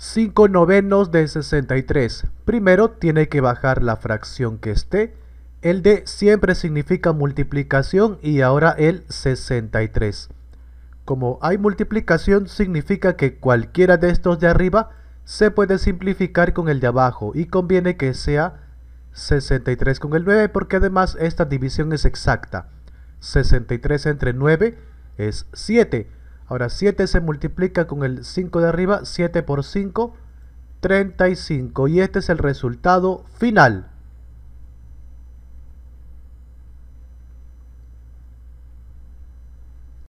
5 novenos de 63. Primero tiene que bajar la fracción que esté. El de siempre significa multiplicación y ahora el 63. Como hay multiplicación significa que cualquiera de estos de arriba se puede simplificar con el de abajo y conviene que sea 63 con el 9 porque además esta división es exacta. 63 entre 9 es 7. Ahora 7 se multiplica con el 5 de arriba, 7 por 5, 35. Y este es el resultado final.